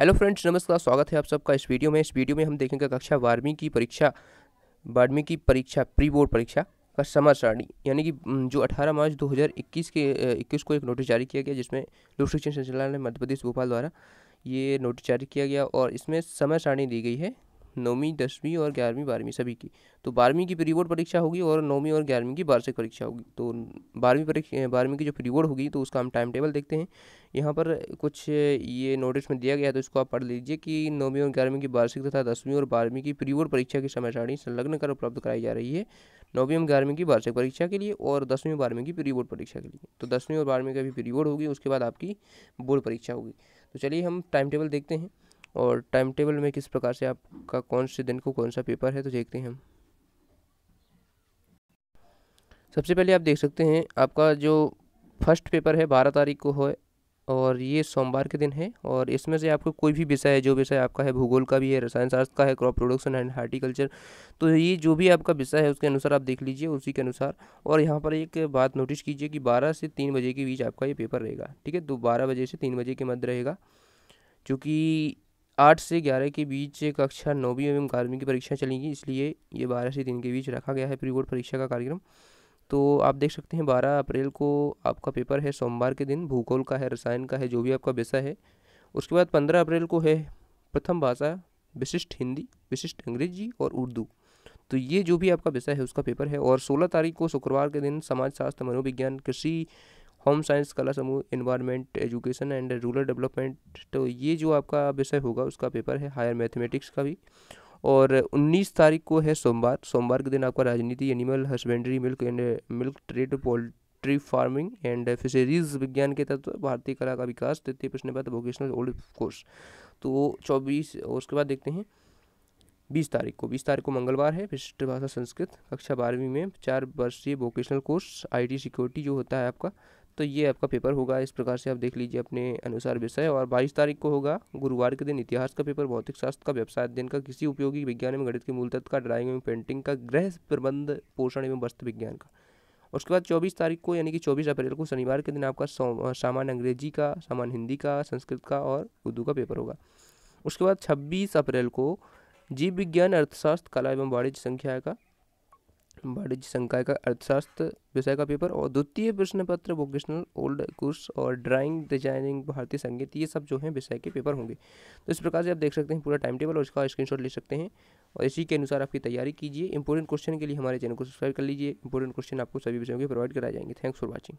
hello friends नमस्कार स्वागत है आप सबका इस वीडियो में इस वीडियो में हम देखेंगे कक्षा बारहवीं की परीक्षा बारहवीं की परीक्षा प्री बोर्ड परीक्षा का समर सारणी यानी कि जो 18 मार्च 2021 के 21 को एक नोटिस जारी किया गया जिसमें लोक शिक्षण संचालन मध्य प्रदेश भोपाल द्वारा ये नोटिस जारी किया गया और इसमें समय सारणी दी गई है नौवीं दसवीं और ग्यारहवीं बारहवीं सभी की तो बारहवीं की प्री बोर्ड परीक्षा होगी और नौवीं और ग्यारहवीं की वार्षिक परीक्षा होगी तो बारहवीं परीक्षा बारहवीं की जो प्री बोर्ड होगी तो उसका हम टाइम टेबल देखते हैं यहाँ पर कुछ ये नोटिस में दिया गया तो इसको आप पढ़ लीजिए कि नौवीं और ग्यारहवीं की वार्षिक तथा दसवीं और बारहवीं की प्री बोर्ड परीक्षा की समय सारणी संलग्न कर उपलब्ध कराई जा रही है नौवीं और ग्यारहवीं की वार्षिक परीक्षा के लिए और दसवीं और बारहवीं की प्री बोर्ड परीक्षा के लिए तो दसवीं और बारहवीं का भी प्री बोर्ड होगी उसके बाद आपकी बोर्ड परीक्षा होगी तो चलिए हम टाइम टेबल देखते हैं और टाइम टेबल में किस प्रकार से आपका कौन से दिन को कौन सा पेपर है तो देखते हैं हम सबसे पहले आप देख सकते हैं आपका जो फर्स्ट पेपर है बारह तारीख को है और ये सोमवार के दिन है और इसमें से आपको कोई भी विषय है जो विषय आपका है भूगोल का भी है रसायन शास्त्र का है क्रॉप प्रोडक्शन एंड हार्टिकल्चर तो ये जो भी आपका विषय है उसके अनुसार आप देख लीजिए उसी के अनुसार और यहाँ पर एक बात नोटिस कीजिए कि बारह से तीन बजे के बीच आपका ये पेपर रहेगा ठीक है तो बारह बजे से तीन बजे के मध्य रहेगा चूँकि आठ से ग्यारह के बीच कक्षा नौवीं एवं ग्यारहवीं की परीक्षा चलेंगी इसलिए ये बारह से दिन के बीच रखा गया है प्री बोर्ड परीक्षा का कार्यक्रम तो आप देख सकते हैं बारह अप्रैल को आपका पेपर है सोमवार के दिन भूगोल का है रसायन का है जो भी आपका विषय है उसके बाद पंद्रह अप्रैल को है प्रथम भाषा विशिष्ट हिंदी विशिष्ट अंग्रेजी और उर्दू तो ये जो भी आपका विषय है उसका पेपर है और सोलह तारीख को शुक्रवार के दिन समाजशास्त्र मनोविज्ञान कृषि होम साइंस कला समूह environment education and rural development तो ये जो आपका विषय होगा उसका पेपर है हायर मैथमेटिक्स का भी और 19 तारीख को है सोमवार सोमवार के दिन आपका राजनीति animal husbandry milk and milk trade poultry farming and fisheries विज्ञान के तत्व भारतीय कला का विकास तृतीय प्रश्न पत्र वोकेशनल ओल्ड कोर्स तो चौबीस उसके बाद देखते हैं बीस तारीख को बीस तारीख को मंगलवार है विशिष्ट भाषा संस्कृत कक्षा बारहवीं में चार वर्षीय वोकेशनल कोर्स आईटी सिक्योरिटी जो होता है आपका तो ये आपका पेपर होगा इस प्रकार से आप देख लीजिए अपने अनुसार विषय और बाईस तारीख को होगा गुरुवार के दिन इतिहास का पेपर भौतिक शास्त्र का व्यवसाय अध्ययन का किसी उपयोगी विज्ञान में गणित के मूल तत्व का ड्राइंग एवं पेंटिंग का गृह प्रबंध पोषण एवं वस्त्र विज्ञान का उसके बाद 24 तारीख को यानी कि 24 अप्रैल को शनिवार के दिन आपका सामान्य अंग्रेजी का सामान्य हिंदी का संस्कृत का और उर्दू का पेपर होगा उसके बाद छब्बीस अप्रैल को जीव विज्ञान अर्थशास्त्र कला एवं वाणिज्य संख्या का वाणिज्य संकाय का अर्थशास्त्र विषय का पेपर और द्वितीय प्रश्न पत्र वोकेशनल ओल्ड कोर्स और ड्राइंग डिजाइनिंग भारतीय संगीत ये सब जो है विषय के पेपर होंगे तो इस प्रकार से आप देख सकते हैं पूरा टाइम टेबल और इसका स्क्रीनशॉट ले सकते हैं और इसी के अनुसार आपकी तैयारी कीजिए इंपॉर्टेंट क्वेश्चन के लिए हमारे चैनल को सब्सक्राइब कर लीजिए इंपॉर्टेंट क्वेश्चन आपको सभी विषयों के प्रोवाइड कराए जाएंगे थैंक्स फॉर वॉचिंग